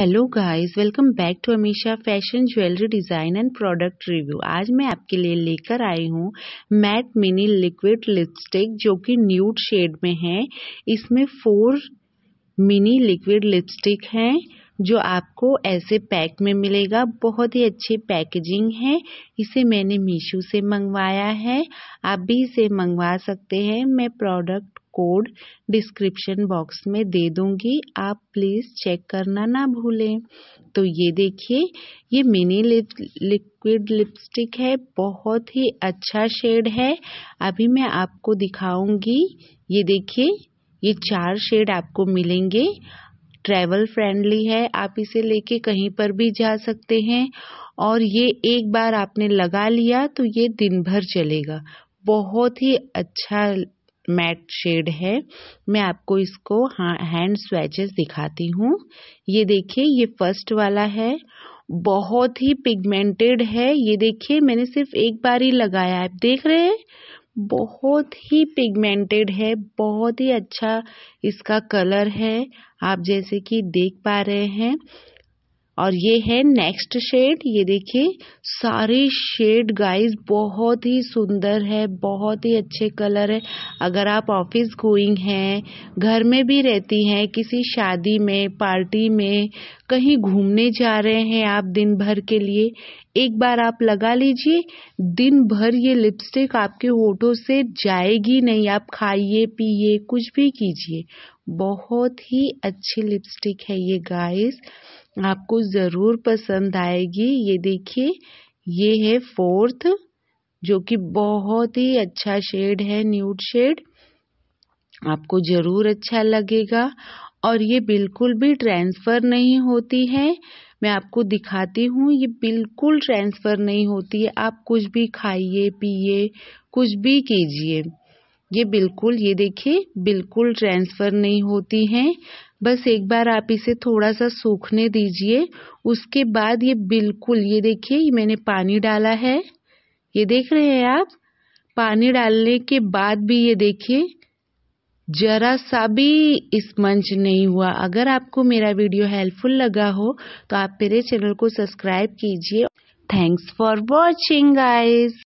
Hello guys welcome back to Amisha fashion jewellery design and product review आज मैं आपके लिए लेकर आई हूँ मैट मिनी लिक्विड लिपस्टिक जो कि न्यूड शेड में है इसमें फोर मिनी लिक्विड लिपस्टिक हैं जो आपको ऐसे पैक में मिलेगा बहुत ही अच्छी पैकेजिंग है इसे मैंने मीशो से मंगवाया है आप भी इसे मंगवा सकते हैं मैं प्रोडक्ट कोड डिस्क्रिप्शन बॉक्स में दे दूंगी आप प्लीज़ चेक करना ना भूलें तो ये देखिए ये मिनी लिप लिक्विड लिपस्टिक है बहुत ही अच्छा शेड है अभी मैं आपको दिखाऊंगी ये देखिए ये चार शेड आपको मिलेंगे ट्रैवल फ्रेंडली है आप इसे लेके कहीं पर भी जा सकते हैं और ये एक बार आपने लगा लिया तो ये दिन भर चलेगा बहुत ही अच्छा मैट शेड है मैं आपको इसको हैंड स्वेचेस दिखाती हूँ ये देखिए ये फर्स्ट वाला है बहुत ही पिगमेंटेड है ये देखिए मैंने सिर्फ एक बार ही लगाया आप देख रहे हैं बहुत ही पिगमेंटेड है बहुत ही अच्छा इसका कलर है आप जैसे कि देख पा रहे हैं। और ये है नेक्स्ट शेड ये देखिए सारे शेड गाइस बहुत ही सुंदर है बहुत ही अच्छे कलर है अगर आप ऑफिस गोइंग हैं घर में भी रहती हैं किसी शादी में पार्टी में कहीं घूमने जा रहे हैं आप दिन भर के लिए एक बार आप लगा लीजिए दिन भर ये लिपस्टिक आपके होठों से जाएगी नहीं आप खाइए पिए कुछ भी कीजिए बहुत ही अच्छी लिपस्टिक है ये गाइस आपको ज़रूर पसंद आएगी ये देखिए ये है फोर्थ जो कि बहुत ही अच्छा शेड है न्यूड शेड आपको ज़रूर अच्छा लगेगा और ये बिल्कुल भी ट्रांसफ़र नहीं होती है मैं आपको दिखाती हूँ ये बिल्कुल ट्रांसफ़र नहीं होती है आप कुछ भी खाइए पिए कुछ भी कीजिए ये बिल्कुल ये देखिए बिल्कुल ट्रांसफ़र नहीं होती हैं बस एक बार आप इसे थोड़ा सा सूखने दीजिए उसके बाद ये बिल्कुल ये देखिए मैंने पानी डाला है ये देख रहे हैं आप पानी डालने के बाद भी ये देखिए जरा सा भी मंच नहीं हुआ अगर आपको मेरा वीडियो हेल्पफुल लगा हो तो आप मेरे चैनल को सब्सक्राइब कीजिए थैंक्स फॉर वॉचिंग गाइस